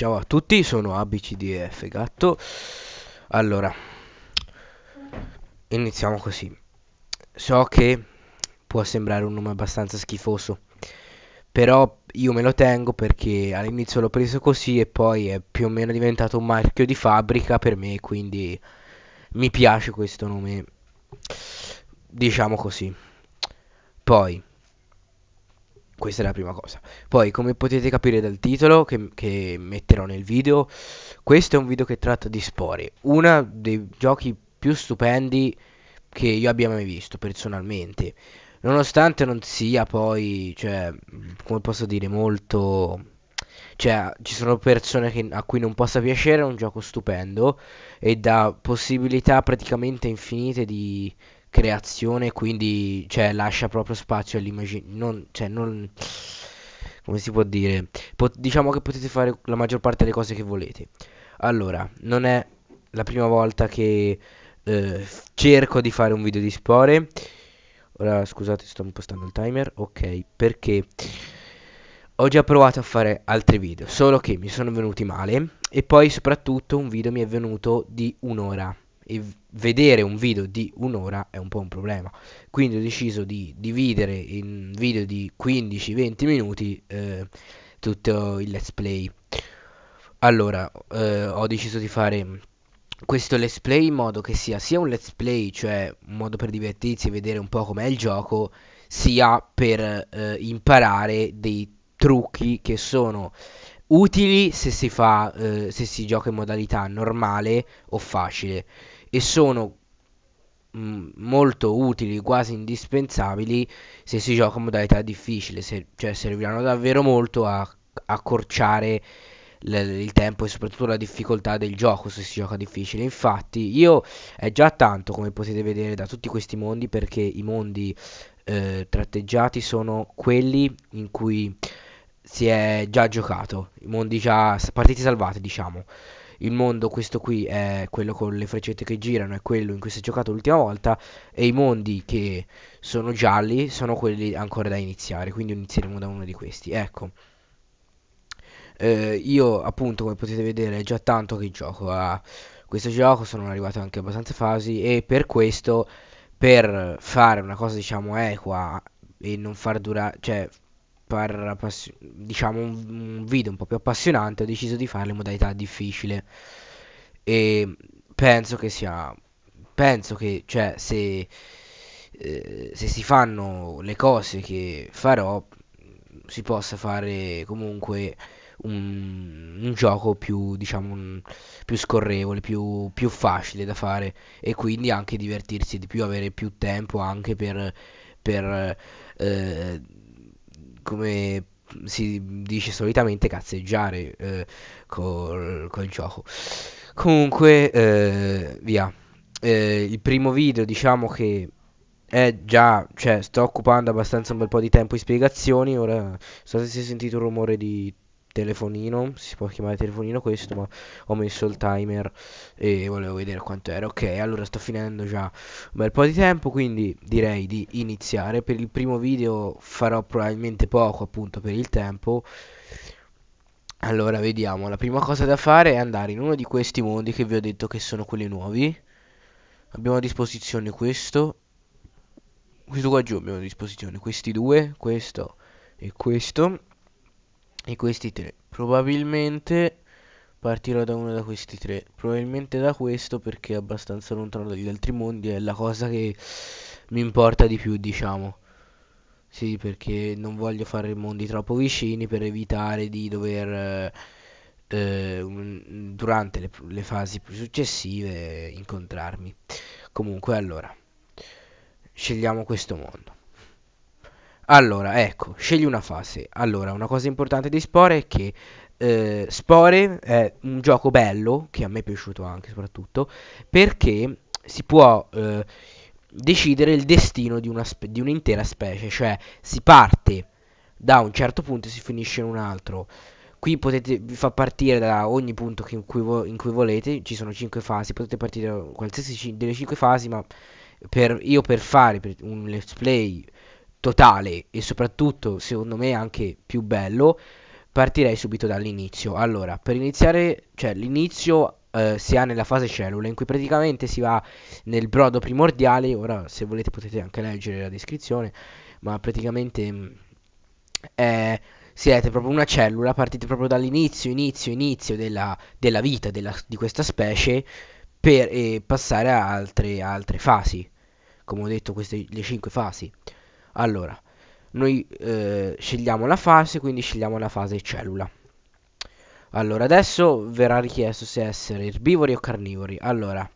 Ciao a tutti, sono ABCDF Gatto. Allora, iniziamo così. So che può sembrare un nome abbastanza schifoso, però io me lo tengo perché all'inizio l'ho preso così e poi è più o meno diventato un marchio di fabbrica per me, quindi mi piace questo nome, diciamo così. Poi, questa è la prima cosa. Poi, come potete capire dal titolo che, che, metterò nel video, questo è un video che tratta di Spore, uno dei giochi più stupendi che io abbia mai visto personalmente. Nonostante non sia poi, cioè, come posso dire, molto... Cioè, ci sono persone che, a cui non possa piacere, è un gioco stupendo e dà possibilità praticamente infinite di creazione, quindi cioè, lascia proprio spazio all'immaginazione. Cioè, non... come si può dire? Pot- diciamo che potete fare la maggior parte delle cose che volete. Allora, non è la prima volta che eh, cerco di fare un video di Spore. Ora scusate, sto impostando il timer. Ok, perché ho già provato a fare altri video, solo che mi sono venuti male e poi soprattutto un video mi è venuto di un'ora e vedere un video di un'ora è un po' un problema. Quindi ho deciso di dividere in video di 15-20 minuti eh, tutto il let's play. Allora, eh, ho deciso di fare questo let's play in modo che sia sia un let's play, cioè un modo per divertirsi e vedere un po' com'è il gioco, sia per eh, imparare dei trucchi che sono utili se si, fa, eh, se si gioca in modalità normale o facile e sono mm, molto utili, quasi indispensabili se si gioca in modalità difficile, se, cioè serviranno davvero molto a accorciare il tempo e soprattutto la difficoltà del gioco se si gioca difficile. Infatti, io è già tanto come potete vedere da tutti questi mondi perché i mondi eh, tratteggiati sono quelli in cui si è già giocato, i mondi già partiti salvati, diciamo il mondo questo qui è quello con le freccette che girano, è quello in cui si è giocato l'ultima volta e i mondi che sono gialli sono quelli ancora da iniziare, quindi inizieremo da uno di questi. Ecco. Eh, io appunto come potete vedere è già tanto che gioco a questo gioco, sono arrivato anche abbastanza fasi e per questo per fare una cosa diciamo equa e non far durare, cioè per diciamo un, video un po' più appassionante ho deciso di fare le modalità difficile e penso che sia penso che cioè se eh, se si fanno le cose che farò si possa fare comunque un, un gioco più diciamo un, più scorrevole più, più facile da fare e quindi anche divertirsi di più avere più tempo anche per per eh, come si dice solitamente cazzeggiare eh, col, col, gioco. Comunque, eh, via. Eh, il primo video, diciamo che è già, cioè, sto occupando abbastanza un bel po' di tempo in spiegazioni. Ora, so se si è sentito un rumore di telefonino, si può chiamare telefonino questo, ma ho messo il timer e volevo vedere quanto era. Ok, allora sto finendo già un bel po' di tempo, quindi direi di iniziare. Per il primo video farò probabilmente poco, appunto, per il tempo. Allora, vediamo. La prima cosa da fare è andare in uno di questi mondi che vi ho detto che sono quelli nuovi. Abbiamo a disposizione questo. Questo qua giù abbiamo a disposizione. Questi due, questo e questo e questi tre. Probabilmente partirò da uno da questi tre. Probabilmente da questo perché è abbastanza lontano dagli altri mondi, è la cosa che mi importa di più, diciamo. Sì, perché non voglio fare mondi troppo vicini per evitare di dover eh, un, durante le, le fasi successive incontrarmi. Comunque allora, scegliamo questo mondo. Allora, ecco, scegli una fase. Allora, una cosa importante di Spore è che eh, Spore è un gioco bello, che a me è piaciuto anche soprattutto, perché si può eh, decidere il destino di, una spe- di un'intera specie, cioè si parte da un certo punto e si finisce in un altro. Qui potete, vi fa partire da ogni punto in cui, vo- in cui volete, ci sono 5 fasi, potete partire da qualsiasi c- delle 5 fasi, ma per, io per fare per un let's play totale e soprattutto secondo me anche più bello, partirei subito dall'inizio. Allora, per iniziare, cioè l'inizio eh, si ha nella fase cellula in cui praticamente si va nel brodo primordiale, ora se volete potete anche leggere la descrizione, ma praticamente mh, mm, è siete proprio una cellula, partite proprio dall'inizio, inizio, inizio della, della vita della, di questa specie per passare a altre, a altre, fasi. Come ho detto, queste le cinque fasi. Allora, noi eh, scegliamo la fase, quindi scegliamo la fase cellula. Allora, adesso verrà richiesto se essere erbivori o carnivori. Allora,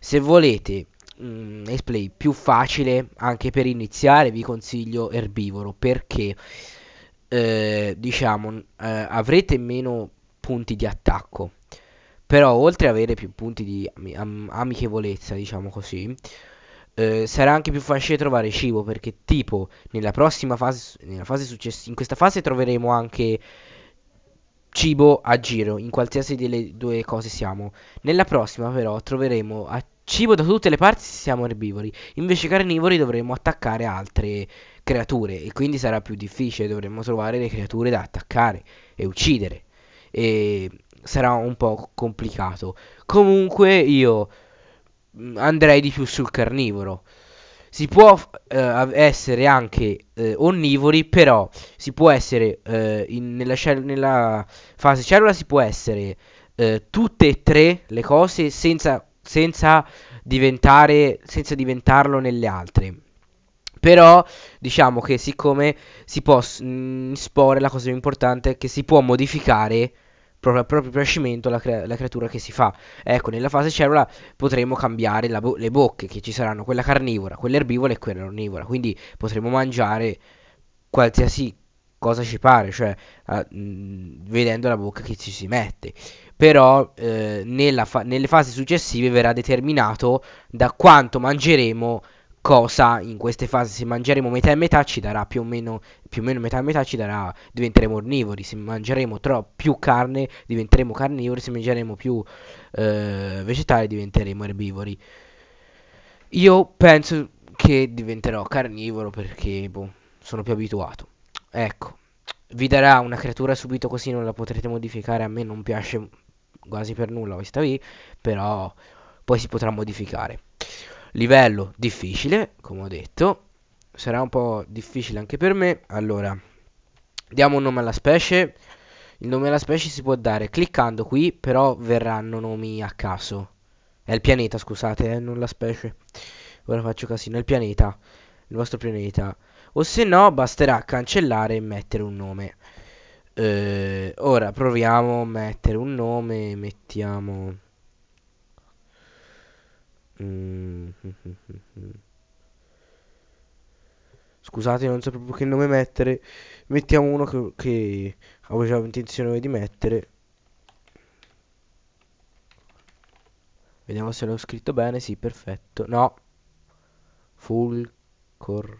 se volete mh, mm, play più facile anche per iniziare, vi consiglio erbivoro perché eh, diciamo eh, avrete meno punti di attacco. Però oltre ad avere più punti di am- amichevolezza, diciamo così, eh, sarà anche più facile trovare cibo perché tipo nella prossima fase, nella fase successiva, in questa fase troveremo anche cibo a giro, in qualsiasi delle due cose siamo. Nella prossima però troveremo cibo da tutte le parti se siamo erbivori, invece carnivori dovremo attaccare altre creature e quindi sarà più difficile, dovremo trovare le creature da attaccare e uccidere. E sarà un po' complicato. Comunque io Mm, andrei di più sul carnivoro. Si può eh, essere anche eh, onnivori, però si può essere eh, in, nella, cell- nella, fase cellula si può essere eh, tutte e tre le cose senza, senza, diventare, senza diventarlo nelle altre. Però diciamo che siccome si può mh, mm, sporre, la cosa più importante è che si può modificare proprio, proprio piacimento la, cre- la, creatura che si fa. Ecco, nella fase cellula potremo cambiare bo- le bocche che ci saranno, quella carnivora, quella erbivora e quella onnivora. Quindi potremo mangiare qualsiasi cosa ci pare, cioè uh, mh, vedendo la bocca che ci si mette. Però eh, fa- nelle fasi successive verrà determinato da quanto mangeremo cosa in queste fasi se mangeremo metà e metà ci darà più o meno, più o meno metà e metà ci darà diventeremo onnivori se mangeremo tro- più carne diventeremo carnivori se mangeremo più eh, vegetali diventeremo erbivori io penso che diventerò carnivoro perché boh, sono più abituato ecco vi darà una creatura subito così non la potrete modificare a me non piace quasi per nulla questa qui però poi si potrà modificare livello difficile, come ho detto, sarà un po' difficile anche per me. Allora, diamo un nome alla specie. Il nome alla specie si può dare cliccando qui, però verranno nomi a caso. È il pianeta, scusate, eh, non la specie. Ora faccio casino, il pianeta, il vostro pianeta. O se no, basterà cancellare e mettere un nome. Eh, ora proviamo a mettere un nome, mettiamo... Mm, mm, mm, Scusate, non so proprio che nome mettere. Mettiamo uno che, che avevo intenzione di mettere. Vediamo se l'ho scritto bene. Sì, perfetto. No. Fulcor.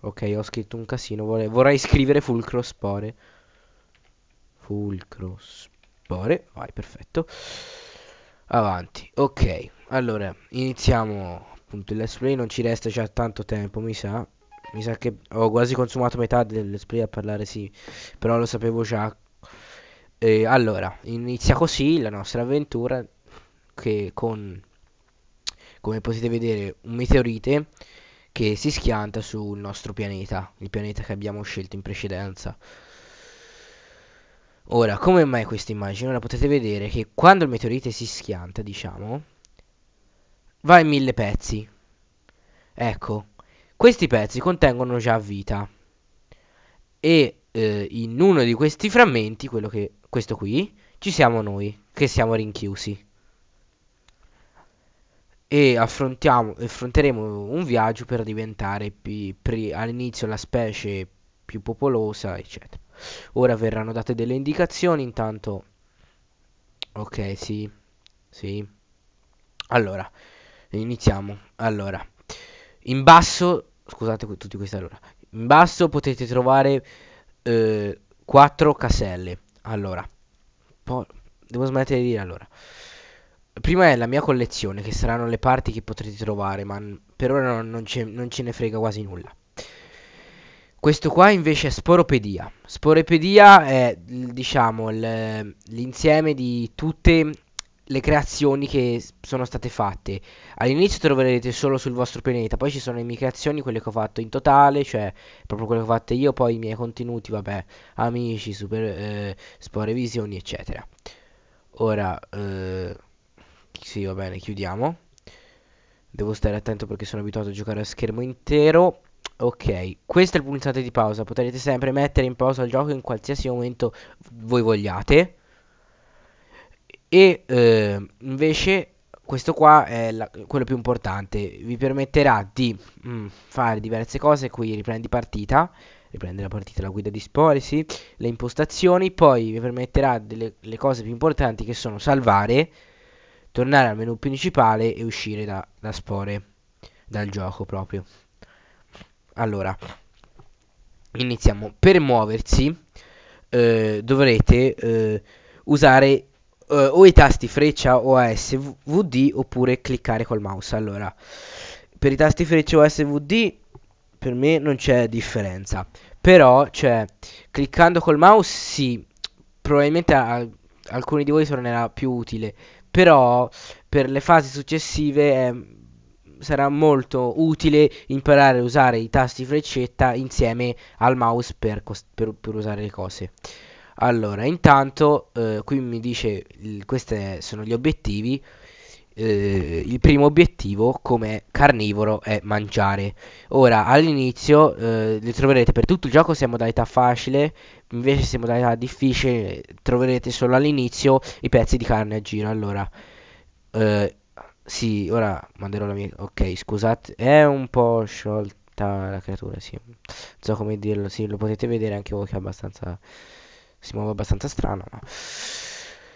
Ok, ho scritto un casino. Vorrei, vorrei scrivere Fulcro spore. Vai, perfetto avanti ok allora iniziamo appunto il let's play. non ci resta già tanto tempo mi sa mi sa che ho quasi consumato metà del let's play a parlare sì però lo sapevo già e allora inizia così la nostra avventura che con come potete vedere un meteorite che si schianta sul nostro pianeta il pianeta che abbiamo scelto in precedenza Ora, come mai questa immagine? Ora potete vedere che quando il meteorite si schianta, diciamo, va in mille pezzi. Ecco, questi pezzi contengono già vita. E eh, in uno di questi frammenti, quello che, questo qui, ci siamo noi, che siamo rinchiusi. E affronteremo un viaggio per diventare all'inizio la specie più popolosa, eccetera. Ora verranno date delle indicazioni, intanto... Ok, sì, sì. Allora, iniziamo. Allora, in basso, scusate tutti questi allora, in basso potete trovare eh, 4 caselle. Allora, poi devo smettere di dire allora. Prima è la mia collezione, che saranno le parti che potrete trovare, ma per ora non, non ce ne frega quasi nulla. Questo qua invece è sporopedia. Sporopedia è diciamo l'insieme di tutte le creazioni che sono state fatte. All'inizio troverete solo sul vostro pianeta, poi ci sono le mie creazioni, quelle che ho fatto in totale, cioè proprio quelle che ho fatto io, poi i miei contenuti, vabbè, amici, super eh, sporevisioni, eccetera. Ora eh, sì, va bene, chiudiamo. Devo stare attento perché sono abituato a giocare a schermo intero. Ok, questa è la puntata di pausa. Potrete sempre mettere in pausa il gioco in qualsiasi momento voi vogliate. E eh, invece questo qua è la, quello più importante. Vi permetterà di mm, fare diverse cose. Qui riprendi partita, riprendi la partita, la guida di Sporisi, le impostazioni. Poi vi permetterà delle cose più importanti che sono salvare, tornare al menu principale e uscire da, da Spore, dal gioco proprio. Allora, iniziamo. Per muoversi eh, dovrete eh, usare eh, o i tasti freccia o ASVD oppure cliccare col mouse. Allora, per i tasti freccia o ASVD per me non c'è differenza. Però, cioè, cliccando col mouse sì, probabilmente a alcuni di voi tornerà più utile. Però per le fasi successive è sarà molto utile imparare a usare i tasti freccetta insieme al mouse per, cost- per, per usare le cose. Allora, intanto eh, qui mi dice questi sono gli obiettivi. Eh, il primo obiettivo come carnivoro è mangiare. Ora all'inizio eh, li troverete per tutto il gioco se è modalità facile, invece se è modalità difficile troverete solo all'inizio i pezzi di carne a giro. Allora, eh, sì, ora manderò la mia... Ok, scusate, è un po' sciolta la creatura, sì. Non so come dirlo, sì, lo potete vedere anche voi che è abbastanza... Si muove abbastanza strano, ma...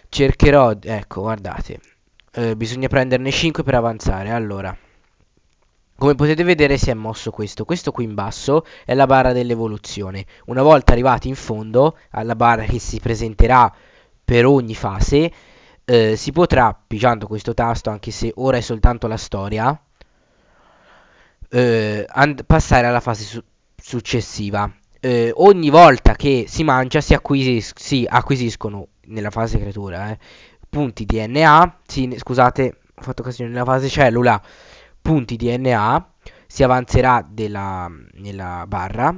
Cercherò... Ecco, guardate. Eh, bisogna prenderne 5 per avanzare, allora... Come potete vedere si è mosso questo, questo qui in basso è la barra dell'evoluzione. Una volta arrivati in fondo alla barra che si presenterà per ogni fase, eh, si potrà, pigiando questo tasto, anche se ora è soltanto la storia, eh, and- passare alla fase su- successiva. Eh, ogni volta che si mangia si, acquisisc- si acquisiscono nella fase creatura eh, punti DNA, si, scusate, ho fatto caso nella fase cellula, punti DNA, si avanzerà della, nella barra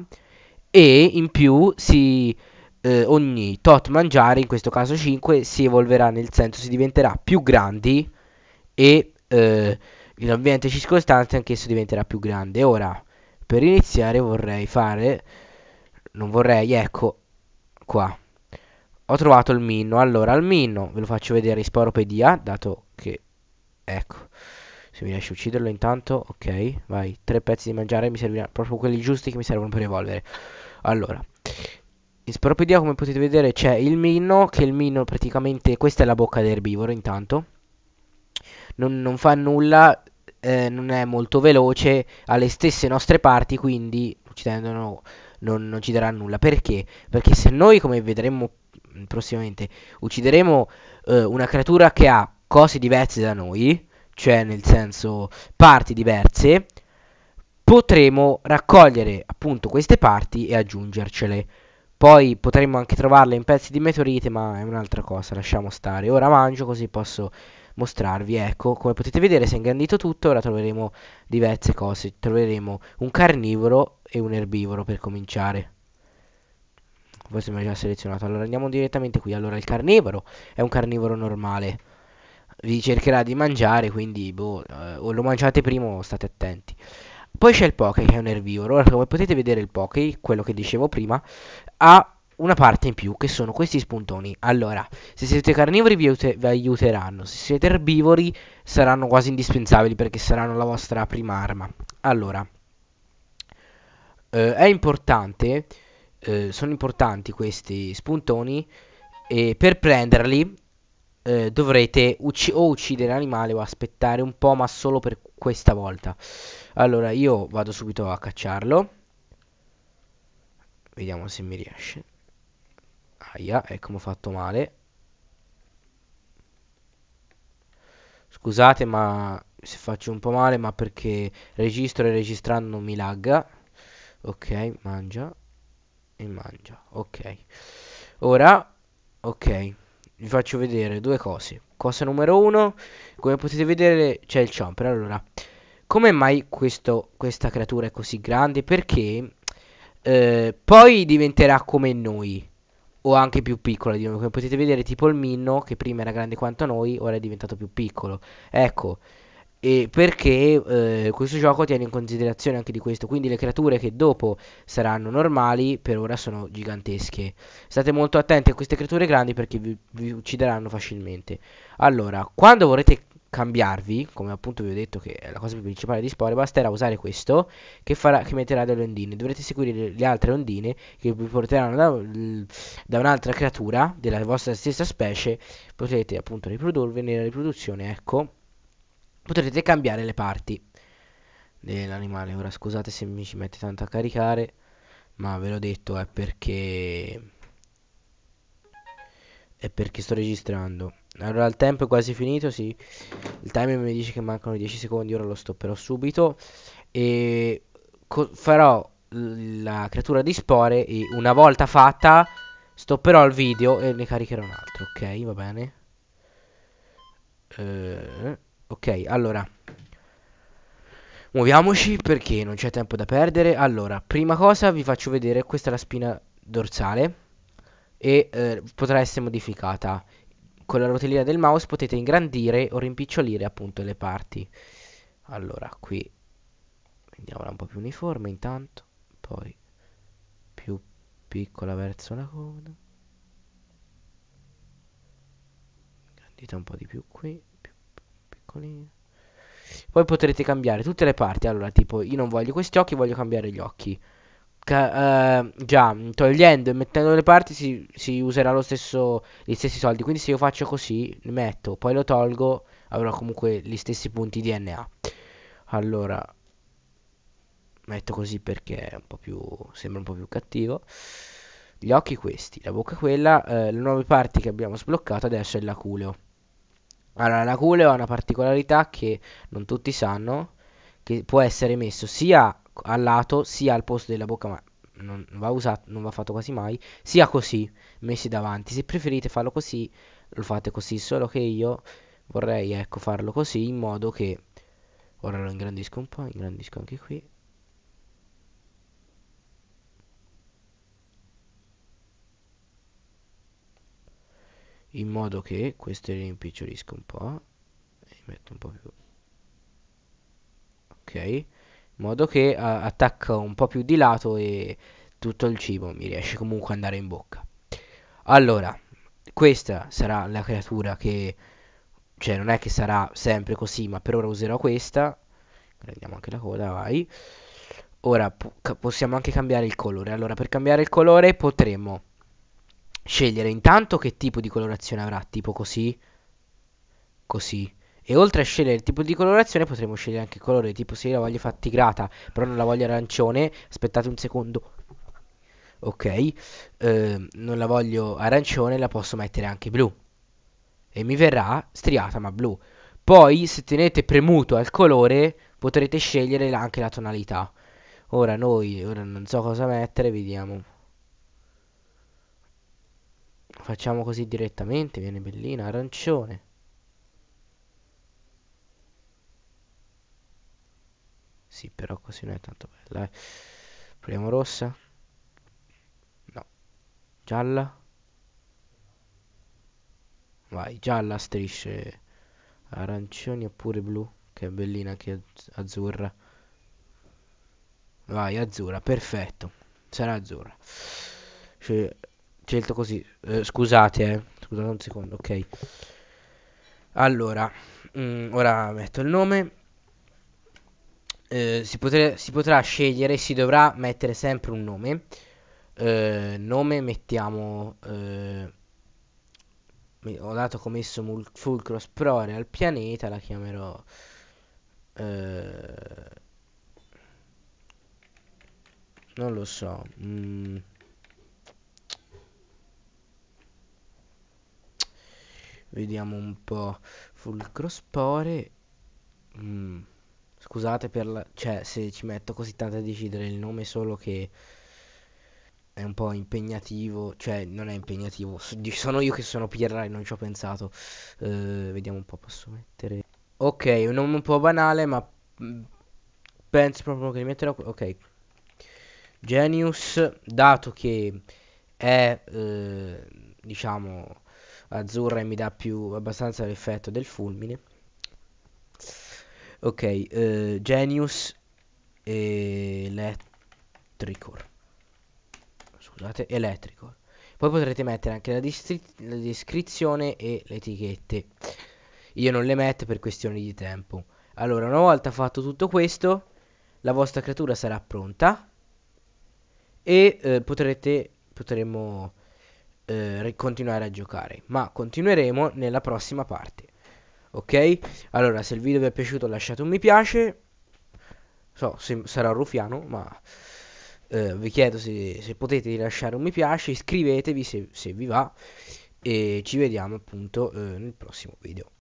e in più si eh, ogni tot mangiare, in questo caso 5, si evolverà nel senso si diventerà più grandi e eh, l'ambiente circostante anch'esso diventerà più grande. Ora, per iniziare vorrei fare, non vorrei, ecco, qua. Ho trovato il minno, allora il minno ve lo faccio vedere in sporopedia, dato che, ecco, se mi riesci a ucciderlo intanto, ok, vai, tre pezzi di mangiare mi serviranno, proprio quelli giusti che mi servono per evolvere. Allora, in Speropedia, come potete vedere, c'è il Minno, che il Minno praticamente... Questa è la bocca dell'erbivoro, intanto. Non, non fa nulla, eh, non è molto veloce, ha le stesse nostre parti, quindi uccidendolo non, non ci darà nulla. Perché? Perché se noi, come vedremo prossimamente, uccideremo eh, una creatura che ha cose diverse da noi, cioè nel senso parti diverse, potremo raccogliere appunto queste parti e aggiungercele. Poi potremmo anche trovarle in pezzi di meteorite, ma è un'altra cosa, lasciamo stare. Ora mangio così posso mostrarvi. Ecco, come potete vedere si è ingrandito tutto, ora troveremo diverse cose. Troveremo un carnivoro e un erbivoro per cominciare. Questo mi ha già selezionato. Allora andiamo direttamente qui. Allora il carnivoro è un carnivoro normale. Vi cercherà di mangiare, quindi boh, eh, o lo mangiate prima o state attenti. Poi c'è il Poké che è un erbivoro. Ora, come potete vedere, il Poké, quello che dicevo prima, ha una parte in più che sono questi spuntoni. Allora, se siete carnivori vi, aiute vi, aiuteranno, se siete erbivori saranno quasi indispensabili perché saranno la vostra prima arma. Allora, eh, è importante, eh, sono importanti questi spuntoni e per prenderli eh, dovrete ucc- o uccidere l'animale o aspettare un po', ma solo per questa volta. Allora, io vado subito a cacciarlo. Vediamo se mi riesce. Aia, ecco, ho fatto male. Scusate, ma se faccio un po' male, ma perché registro e registrando mi lagga. Ok, mangia. E mangia. Ok. Ora, ok vi faccio vedere due cose. Cosa numero uno, come potete vedere c'è il Chomper. Allora, come mai questo, questa creatura è così grande? Perché eh, poi diventerà come noi, o anche più piccola di noi. Come potete vedere, tipo il Minno, che prima era grande quanto noi, ora è diventato più piccolo. Ecco, e perché eh, questo gioco tiene in considerazione anche di questo, quindi le creature che dopo saranno normali per ora sono gigantesche. State molto attenti a queste creature grandi perché vi, vi uccideranno facilmente. Allora, quando vorrete cambiarvi, come appunto vi ho detto che è la cosa più principale di Spore, basterà usare questo che, farà, che metterà delle ondine. Dovrete seguire le altre ondine che vi porteranno da, da un'altra creatura della vostra stessa specie, potrete appunto riprodurvi nella riproduzione, ecco potrete cambiare le parti dell'animale. Ora scusate se mi ci mette tanto a caricare, ma ve l'ho detto è perché è perché sto registrando. Allora il tempo è quasi finito, sì. Il timer mi dice che mancano 10 secondi, ora lo stopperò subito e farò la creatura di spore e una volta fatta stopperò il video e ne caricherò un altro, ok? Va bene. Eh Ok, allora. Muoviamoci perché non c'è tempo da perdere. Allora, prima cosa vi faccio vedere, questa è la spina dorsale e eh, potrà essere modificata. Con la rotellina del mouse potete ingrandire o rimpicciolire appunto le parti. Allora, qui rendiamola un po' più uniforme intanto, poi più piccola verso la coda. Ingrandita un po' di più qui eccoli. Poi potrete cambiare tutte le parti. Allora, tipo, io non voglio questi occhi, voglio cambiare gli occhi. uh, già, togliendo e mettendo le parti si, si userà lo stesso, gli stessi soldi. Quindi se io faccio così, metto, poi lo tolgo, avrò comunque gli stessi punti DNA. Allora, metto così perché è un po' più, sembra un po' più cattivo. Gli occhi questi, la bocca quella, eh, le nuove parti che abbiamo sbloccato adesso è l'aculeo. Allora, la Cule ha una particolarità che non tutti sanno, che può essere messo sia al lato, sia al posto della bocca, ma non va, usato, non va fatto quasi mai, sia così, messi davanti. Se preferite farlo così, lo fate così, solo che io vorrei, ecco, farlo così, in modo che... Ora lo ingrandisco un po', ingrandisco anche qui. in modo che queste rimpicciolisco un po' e metto un po' più ok in modo che uh, attacca un po' più di lato e tutto il cibo mi riesce comunque ad andare in bocca allora questa sarà la creatura che cioè non è che sarà sempre così ma per ora userò questa prendiamo anche la coda vai ora possiamo anche cambiare il colore allora per cambiare il colore potremmo scegliere intanto che tipo di colorazione avrà, tipo così, così. E oltre a scegliere il tipo di colorazione potremo scegliere anche il colore, tipo se io la voglio fatta tigrata, però non la voglio arancione, aspettate un secondo. Ok, eh, non la voglio arancione, la posso mettere anche blu. E mi verrà striata ma blu. Poi se tenete premuto al colore potrete scegliere anche la tonalità. Ora noi, ora non so cosa mettere, vediamo. Facciamo così direttamente, viene bellina, arancione. Sì, però così non è tanto bella. Eh. Proviamo rossa. No. Gialla. Vai, gialla strisce. Arancioni oppure blu, che è bellina anche azzurra. Vai, azzurra, perfetto. Sarà azzurra. Cioè, scelto così. Eh, scusate, eh. Scusate un secondo, ok. Allora, mh, mm, ora metto il nome. Eh, si, potre, si, potrà scegliere, si dovrà mettere sempre un nome. Eh, nome mettiamo... Eh, ho dato come commesso mul- Fulcros Prore al pianeta, la chiamerò... Eh, non lo so. Mm. Vediamo un po'. Fulcrospore. Mm. Scusate per la... Cioè, se ci metto così tanto a decidere il nome solo che è un po' impegnativo, cioè non è impegnativo, sono io che sono pirla e non ci ho pensato. Uh, vediamo un po', posso mettere... Ok, un nome un po' banale, ma mm, penso proprio che li metterò... Ok. Genius, dato che è, uh, diciamo, azzurra e mi dà più abbastanza l'effetto del fulmine. Ok, eh, Genius e Electricor. Scusate, Electricor. Poi potrete mettere anche la, la descrizione e le etichette. Io non le metto per questioni di tempo. Allora, una volta fatto tutto questo, la vostra creatura sarà pronta e eh, potrete potremo eh, continuare a giocare, ma continueremo nella prossima parte. Ok? Allora, se il video vi è piaciuto lasciate un mi piace. So, se, sarà rufiano, ma eh, vi chiedo se, se, potete lasciare un mi piace, iscrivetevi se, se vi va e ci vediamo appunto eh, nel prossimo video.